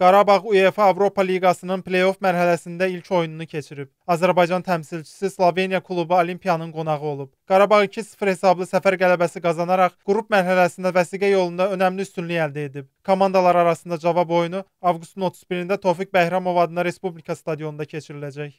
Qarabağ UEFA Avropa Liqasının play-off mərhələsində ilk oyununu keçirib. Azərbaycan təmsilçisi Sloveniya klubu Olimpiyanın qonağı olub. Qarabağ 2-0 hesablı səfər qələbəsi qazanaraq qrup mərhələsində vəsiqə yolunda önəmli üstünlük əldə edib. Komandalar arasında cavab oyunu avqustun 31-də Tofiq Bəhramov adına Respublika stadionunda keçiriləcək.